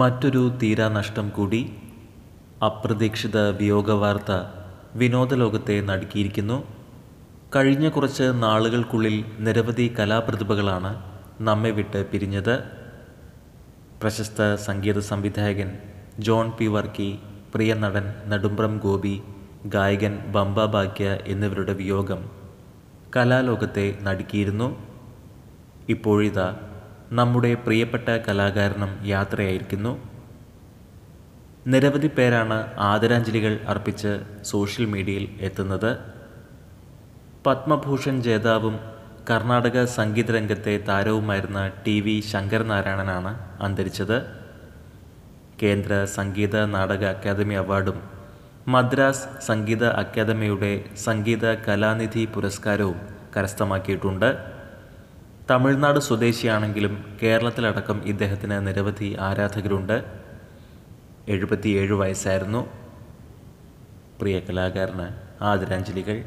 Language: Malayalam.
മറ്റൊരു തീരാനഷ്ടം കൂടി അപ്രതീക്ഷിത വിയോഗവാർത്ത വിനോദലോകത്തെ നടുക്കിയിരിക്കുന്നു കഴിഞ്ഞ കുറച്ച് നാളുകൾക്കുള്ളിൽ നിരവധി കലാപ്രതിഭകളാണ് നമ്മെ വിട്ട് പിരിഞ്ഞത് പ്രശസ്ത സംഗീത സംവിധായകൻ ജോൺ പി വർക്കി പ്രിയ നടൻ നെടുമ്പ്രം ഗോപി ഗായകൻ ബംബ ഭാഗ്യ എന്നിവരുടെ വിയോഗം കലാലോകത്തെ നടുക്കിയിരുന്നു ഇപ്പോഴിതാ നമ്മുടെ പ്രിയപ്പെട്ട കലാകാരനും യാത്രയായിരിക്കുന്നു നിരവധി പേരാണ് ആദരാഞ്ജലികൾ അർപ്പിച്ച് സോഷ്യൽ മീഡിയയിൽ എത്തുന്നത് പത്മഭൂഷൺ ജേതാവും കർണാടക സംഗീത രംഗത്തെ താരവുമായിരുന്ന ടി വി ശങ്കരനാരായണനാണ് അന്തരിച്ചത് കേന്ദ്ര സംഗീത നാടക അക്കാദമി അവാർഡും മദ്രാസ് സംഗീത അക്കാദമിയുടെ സംഗീത കലാനിധി പുരസ്കാരവും കരസ്ഥമാക്കിയിട്ടുണ്ട് തമിഴ്നാട് സ്വദേശിയാണെങ്കിലും കേരളത്തിലടക്കം ഇദ്ദേഹത്തിന് നിരവധി ആരാധകരുണ്ട് എഴുപത്തിയേഴ് വയസ്സായിരുന്നു പ്രിയ കലാകാരന് ആദരാഞ്ജലികൾ